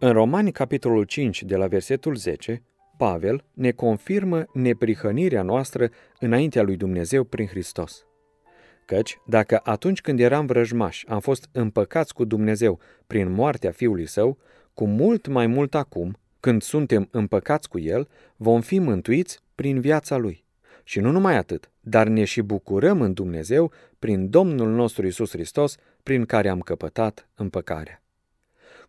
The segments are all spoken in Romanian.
În Romani, capitolul 5, de la versetul 10, Pavel ne confirmă neprihănirea noastră înaintea lui Dumnezeu prin Hristos. Căci, dacă atunci când eram vrăjmași am fost împăcați cu Dumnezeu prin moartea Fiului Său, cu mult mai mult acum, când suntem împăcați cu El, vom fi mântuiți prin viața Lui. Și nu numai atât, dar ne și bucurăm în Dumnezeu prin Domnul nostru Isus Hristos, prin care am căpătat împăcarea.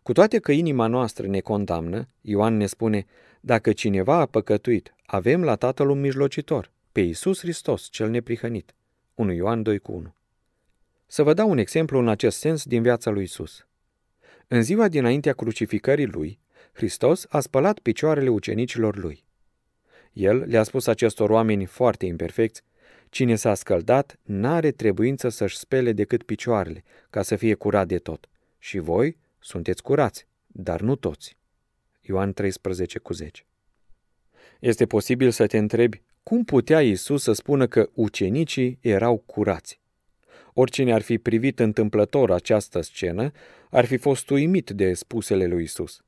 Cu toate că inima noastră ne condamnă, Ioan ne spune, dacă cineva a păcătuit, avem la Tatăl un mijlocitor, pe Iisus Hristos, cel neprihănit. 1 Ioan 2 cu 1 Să vă dau un exemplu în acest sens din viața lui Iisus. În ziua dinaintea crucificării lui, Hristos a spălat picioarele ucenicilor lui. El le-a spus acestor oameni foarte imperfecți, cine s-a scăldat n-are trebuință să-și spele decât picioarele, ca să fie curat de tot. Și voi sunteți curați, dar nu toți. Ioan 13 cu 10. Este posibil să te întrebi cum putea Isus să spună că ucenicii erau curați. Oricine ar fi privit întâmplător această scenă, ar fi fost uimit de spusele lui Isus.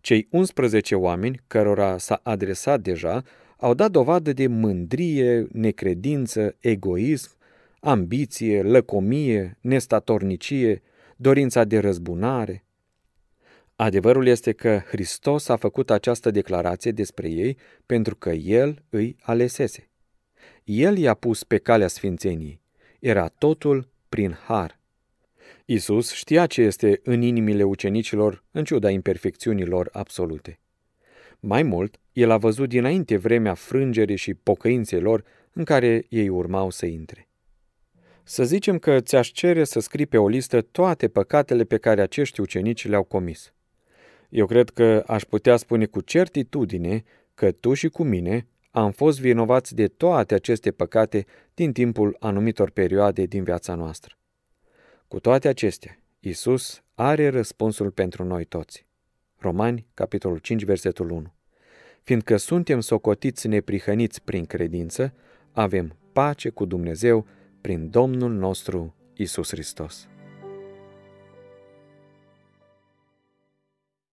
Cei 11 oameni cărora s-a adresat deja au dat dovadă de mândrie, necredință, egoism, ambiție, lăcomie, nestatornicie, dorința de răzbunare. Adevărul este că Hristos a făcut această declarație despre ei pentru că El îi alesese. El i-a pus pe calea sfințeniei. Era totul prin har. Isus știa ce este în inimile ucenicilor, în ciuda imperfecțiunilor absolute. Mai mult, el a văzut dinainte vremea frângerii și pocăințelor în care ei urmau să intre. Să zicem că ți-aș cere să scrii pe o listă toate păcatele pe care acești ucenici le-au comis. Eu cred că aș putea spune cu certitudine că tu și cu mine am fost vinovați de toate aceste păcate din timpul anumitor perioade din viața noastră. Cu toate acestea, Isus are răspunsul pentru noi toți. Romani, capitolul 5, versetul 1. Fiindcă suntem socotiți neprihăniți prin credință, avem pace cu Dumnezeu prin Domnul nostru Isus Hristos.